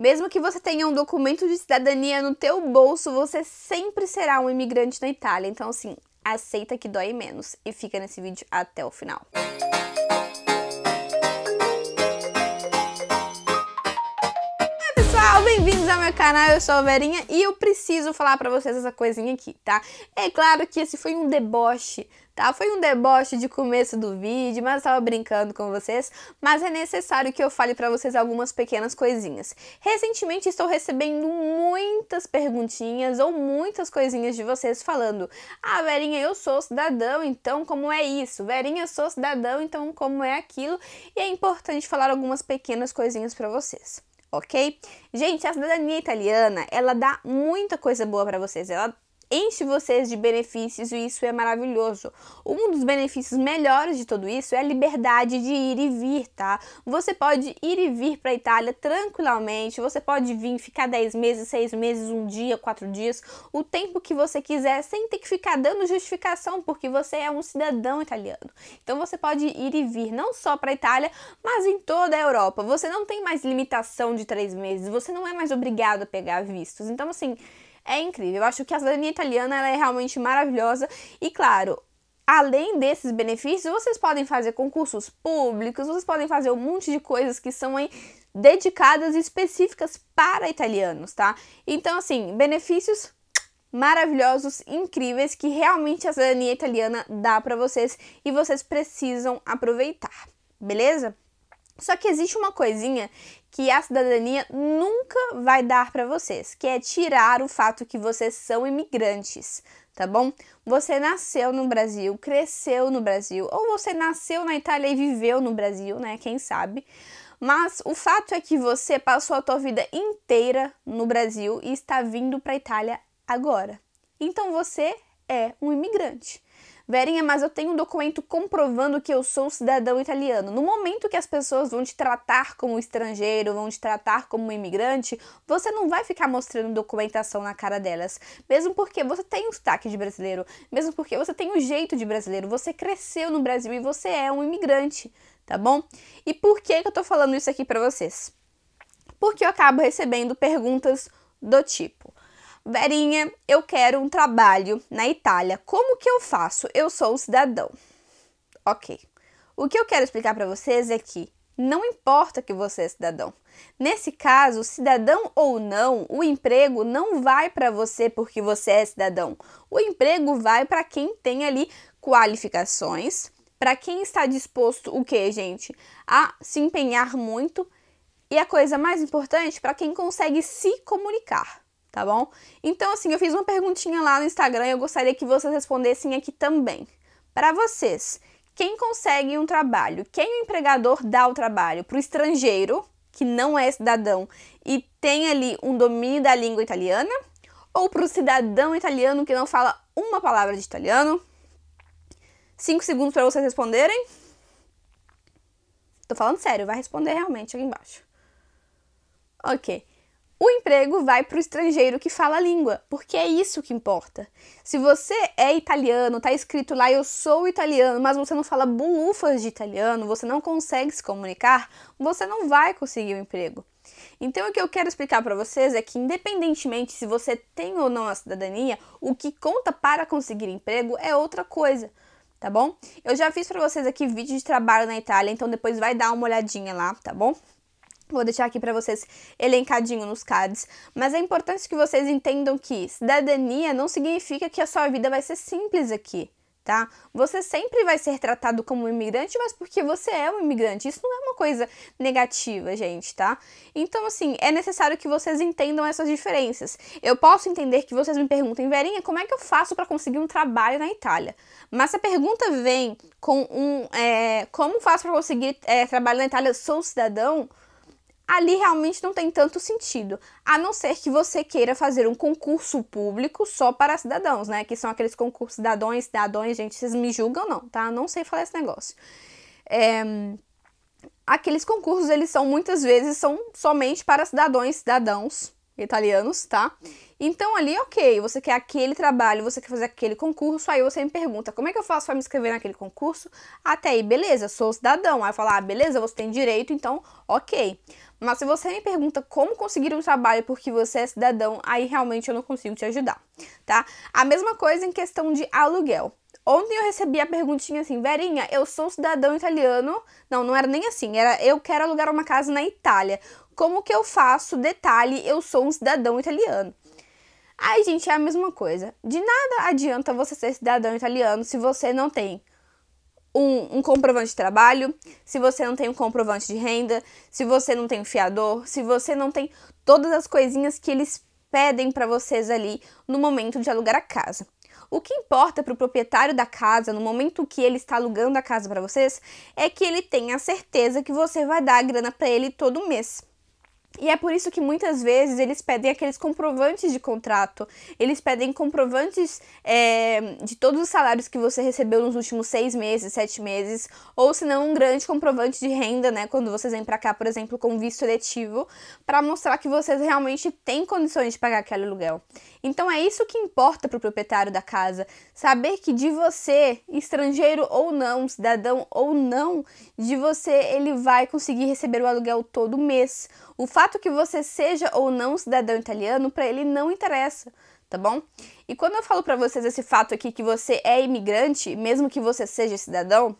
Mesmo que você tenha um documento de cidadania no teu bolso, você sempre será um imigrante na Itália. Então, assim, aceita que dói menos e fica nesse vídeo até o final. Música meu canal, eu sou a Verinha e eu preciso falar pra vocês essa coisinha aqui, tá? É claro que esse foi um deboche, tá? Foi um deboche de começo do vídeo, mas eu tava brincando com vocês, mas é necessário que eu fale pra vocês algumas pequenas coisinhas. Recentemente estou recebendo muitas perguntinhas ou muitas coisinhas de vocês falando Ah, Verinha, eu sou cidadão, então como é isso? Verinha, eu sou cidadão, então como é aquilo? E é importante falar algumas pequenas coisinhas pra vocês ok? Gente, a cidadania italiana, ela dá muita coisa boa para vocês. Ela enche vocês de benefícios e isso é maravilhoso. Um dos benefícios melhores de tudo isso é a liberdade de ir e vir, tá? Você pode ir e vir para a Itália tranquilamente, você pode vir ficar 10 meses, 6 meses, um dia, quatro dias, o tempo que você quiser, sem ter que ficar dando justificação, porque você é um cidadão italiano. Então você pode ir e vir não só para a Itália, mas em toda a Europa. Você não tem mais limitação de três meses, você não é mais obrigado a pegar vistos. Então, assim, é incrível. Eu acho que a cidadania italiana ela é realmente maravilhosa e, claro, além desses benefícios, vocês podem fazer concursos públicos, vocês podem fazer um monte de coisas que são aí dedicadas específicas para italianos, tá? Então, assim, benefícios maravilhosos, incríveis que realmente a cidadania italiana dá para vocês e vocês precisam aproveitar, beleza? Só que existe uma coisinha que a cidadania nunca vai dar para vocês, que é tirar o fato que vocês são imigrantes, tá bom? Você nasceu no Brasil, cresceu no Brasil, ou você nasceu na Itália e viveu no Brasil, né? Quem sabe? Mas o fato é que você passou a sua vida inteira no Brasil e está vindo para a Itália agora. Então você é um imigrante. Verinha, mas eu tenho um documento comprovando que eu sou cidadão italiano. No momento que as pessoas vão te tratar como estrangeiro, vão te tratar como imigrante, você não vai ficar mostrando documentação na cara delas. Mesmo porque você tem um sotaque de brasileiro, mesmo porque você tem um jeito de brasileiro, você cresceu no Brasil e você é um imigrante, tá bom? E por que, que eu tô falando isso aqui pra vocês? Porque eu acabo recebendo perguntas do tipo. Verinha, eu quero um trabalho na Itália. Como que eu faço? Eu sou um cidadão. Ok. O que eu quero explicar para vocês é que não importa que você é cidadão. Nesse caso, cidadão ou não, o emprego não vai para você porque você é cidadão. O emprego vai para quem tem ali qualificações, para quem está disposto o que, gente, a se empenhar muito e a coisa mais importante, para quem consegue se comunicar tá bom? Então, assim, eu fiz uma perguntinha lá no Instagram e eu gostaria que vocês respondessem aqui também. Para vocês, quem consegue um trabalho? Quem é o empregador dá o trabalho? Para o estrangeiro, que não é cidadão e tem ali um domínio da língua italiana? Ou para o cidadão italiano que não fala uma palavra de italiano? Cinco segundos para vocês responderem. Tô falando sério, vai responder realmente aqui embaixo. Ok o emprego vai para o estrangeiro que fala a língua, porque é isso que importa. Se você é italiano, tá escrito lá eu sou italiano, mas você não fala bulufas de italiano, você não consegue se comunicar, você não vai conseguir o um emprego. Então o que eu quero explicar para vocês é que independentemente se você tem ou não a cidadania, o que conta para conseguir emprego é outra coisa tá bom? Eu já fiz para vocês aqui vídeo de trabalho na Itália, então depois vai dar uma olhadinha lá, tá bom? Vou deixar aqui para vocês elencadinho nos cards, mas é importante que vocês entendam que cidadania não significa que a sua vida vai ser simples aqui, tá? Você sempre vai ser tratado como um imigrante, mas porque você é um imigrante. Isso não é uma coisa negativa, gente, tá? Então, assim, é necessário que vocês entendam essas diferenças. Eu posso entender que vocês me perguntem, Verinha, como é que eu faço para conseguir um trabalho na Itália? Mas se a pergunta vem com um, é, como faço para conseguir é, trabalho na Itália? sou cidadão? ali realmente não tem tanto sentido, a não ser que você queira fazer um concurso público só para cidadãos, né? Que são aqueles concursos cidadãos, cidadãos, gente, vocês me julgam não, tá? Não sei falar esse negócio. É... Aqueles concursos, eles são muitas vezes são somente para cidadãos, cidadãos italianos, tá? Então ali, ok, você quer aquele trabalho, você quer fazer aquele concurso, aí você me pergunta, como é que eu faço para me inscrever naquele concurso? Até aí, beleza, sou cidadão. Aí eu falo, ah, beleza, você tem direito, então, ok. Mas se você me pergunta como conseguir um trabalho porque você é cidadão, aí realmente eu não consigo te ajudar, tá? A mesma coisa em questão de aluguel. Ontem eu recebi a perguntinha assim, Verinha, eu sou um cidadão italiano. Não, não era nem assim, era eu quero alugar uma casa na Itália. Como que eu faço? Detalhe, eu sou um cidadão italiano. Aí, gente, é a mesma coisa. De nada adianta você ser cidadão italiano se você não tem um, um, comprovante de trabalho, se você não tem um comprovante de renda, se você não tem um fiador, se você não tem todas as coisinhas que eles pedem para vocês ali no momento de alugar a casa. O que importa para o proprietário da casa, no momento que ele está alugando a casa para vocês, é que ele tenha a certeza que você vai dar a grana para ele todo mês. E é por isso que muitas vezes eles pedem aqueles comprovantes de contrato, eles pedem comprovantes é, de todos os salários que você recebeu nos últimos seis meses, sete meses, ou se não, um grande comprovante de renda, né? Quando vocês vêm para cá, por exemplo, com visto eletivo, para mostrar que vocês realmente têm condições de pagar aquele aluguel. Então é isso que importa para o proprietário da casa, saber que de você, estrangeiro ou não, cidadão ou não, de você ele vai conseguir receber o aluguel todo mês. O fato fato que você seja ou não cidadão italiano, para ele não interessa, tá bom? E quando eu falo para vocês esse fato aqui que você é imigrante, mesmo que você seja cidadão,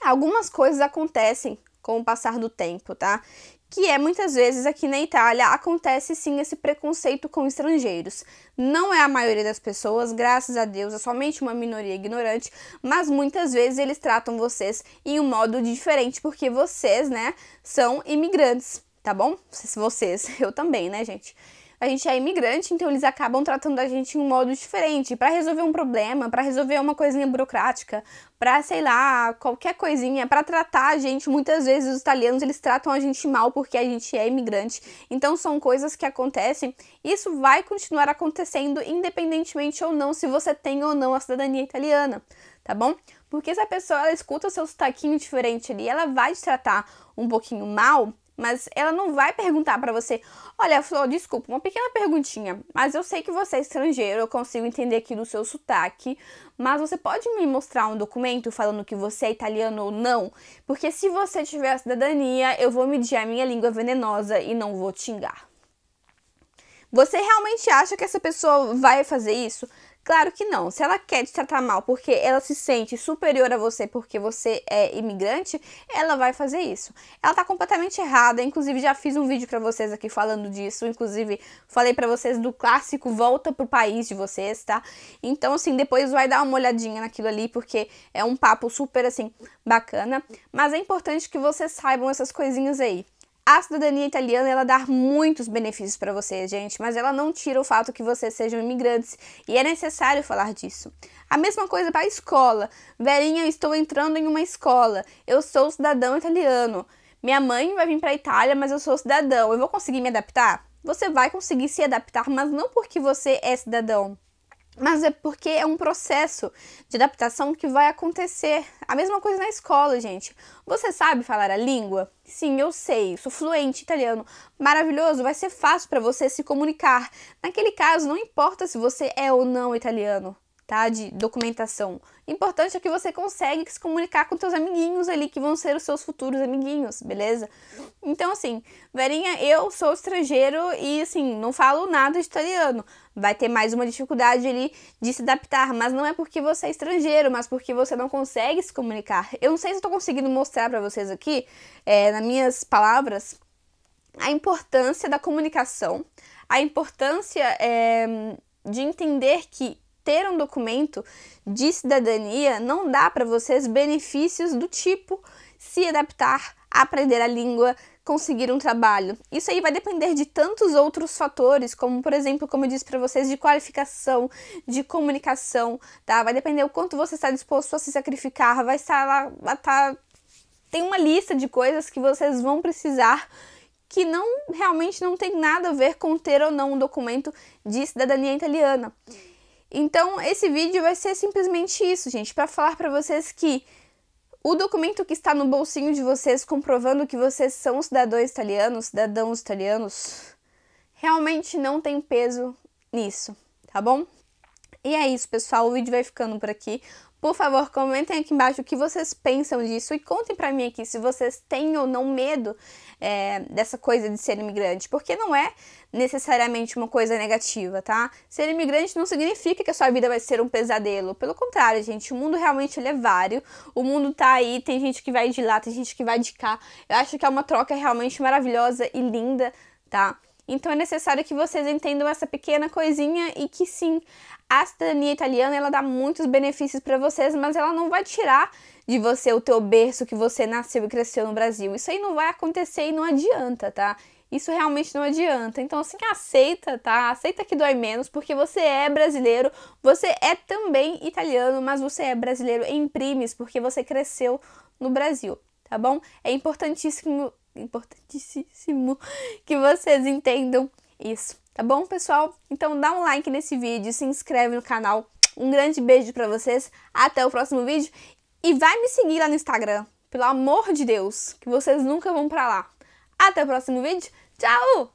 algumas coisas acontecem com o passar do tempo, tá? que é muitas vezes aqui na Itália acontece sim esse preconceito com estrangeiros. Não é a maioria das pessoas, graças a Deus, é somente uma minoria ignorante, mas muitas vezes eles tratam vocês em um modo diferente porque vocês, né, são imigrantes tá bom? Se vocês, eu também, né, gente? A gente é imigrante, então eles acabam tratando a gente em um modo diferente. Para resolver um problema, para resolver uma coisinha burocrática, para sei lá, qualquer coisinha, para tratar a gente, muitas vezes os italianos eles tratam a gente mal porque a gente é imigrante. Então são coisas que acontecem. Isso vai continuar acontecendo independentemente ou não se você tem ou não a cidadania italiana, tá bom? Porque se a pessoa ela escuta o seu sotaquinho diferente ali, ela vai te tratar um pouquinho mal, mas ela não vai perguntar para você: Olha, Flor, desculpa, uma pequena perguntinha, mas eu sei que você é estrangeiro, eu consigo entender aqui do seu sotaque, mas você pode me mostrar um documento falando que você é italiano ou não? Porque se você tiver a cidadania, eu vou medir a minha língua venenosa e não vou xingar. Você realmente acha que essa pessoa vai fazer isso? Claro que não. Se ela quer te tratar mal porque ela se sente superior a você porque você é imigrante, ela vai fazer isso. Ela tá completamente errada. Inclusive, já fiz um vídeo para vocês aqui falando disso. Inclusive, falei para vocês do clássico Volta pro País de vocês, tá? Então, assim, depois vai dar uma olhadinha naquilo ali porque é um papo super, assim, bacana. Mas é importante que vocês saibam essas coisinhas aí. A cidadania italiana ela dá muitos benefícios para vocês, gente, mas ela não tira o fato que vocês sejam imigrantes e é necessário falar disso. A mesma coisa para a escola. velhinha, eu estou entrando em uma escola. Eu sou cidadão italiano. Minha mãe vai vir para a Itália, mas eu sou cidadão. Eu vou conseguir me adaptar? Você vai conseguir se adaptar, mas não porque você é cidadão mas é porque é um processo de adaptação que vai acontecer. A mesma coisa na escola, gente. Você sabe falar a língua? Sim, eu sei. Sou fluente italiano. Maravilhoso, vai ser fácil para você se comunicar. Naquele caso, não importa se você é ou não italiano tá? De documentação. O importante é que você consegue se comunicar com seus amiguinhos ali, que vão ser os seus futuros amiguinhos, beleza? Então, assim, Verinha, eu sou estrangeiro e, assim, não falo nada de italiano. Vai ter mais uma dificuldade ali de se adaptar, mas não é porque você é estrangeiro, mas porque você não consegue se comunicar. Eu não sei se estou conseguindo mostrar para vocês aqui, é, nas minhas palavras, a importância da comunicação, a importância é, de entender que ter um documento de cidadania não dá para vocês benefícios do tipo se adaptar, aprender a língua, conseguir um trabalho. Isso aí vai depender de tantos outros fatores, como por exemplo, como eu disse para vocês, de qualificação, de comunicação, tá? Vai depender o quanto você está disposto a se sacrificar, vai estar lá, tá... tem uma lista de coisas que vocês vão precisar que não realmente não tem nada a ver com ter ou não um documento de cidadania italiana. Então, esse vídeo vai ser simplesmente isso, gente, para falar para vocês que o documento que está no bolsinho de vocês comprovando que vocês são cidadãos italianos, cidadãos italianos, realmente não tem peso nisso, tá bom? E é isso, pessoal, o vídeo vai ficando por aqui. Por favor, comentem aqui embaixo o que vocês pensam disso e contem para mim aqui se vocês têm ou não medo é, dessa coisa de ser imigrante, porque não é necessariamente uma coisa negativa, tá? Ser imigrante não significa que a sua vida vai ser um pesadelo, pelo contrário, gente, o mundo realmente é vário, o mundo tá aí, tem gente que vai de lá, tem gente que vai de cá. Eu acho que é uma troca realmente maravilhosa e linda, tá? Então é necessário que vocês entendam essa pequena coisinha e que sim, a cidadania italiana ela dá muitos benefícios para vocês, mas ela não vai tirar de você o teu berço que você nasceu e cresceu no Brasil. Isso aí não vai acontecer e não adianta, tá? Isso realmente não adianta. Então, assim, aceita, tá? Aceita que dói menos, porque você é brasileiro, você é também italiano, mas você é brasileiro em primes, porque você cresceu no Brasil, tá bom? É importantíssimo, importantíssimo que vocês entendam isso, tá bom, pessoal? Então dá um like nesse vídeo, se inscreve no canal. Um grande beijo para vocês, até o próximo vídeo e vai me seguir lá no Instagram, pelo amor de Deus, que vocês nunca vão para lá. Até o próximo vídeo. Tchau!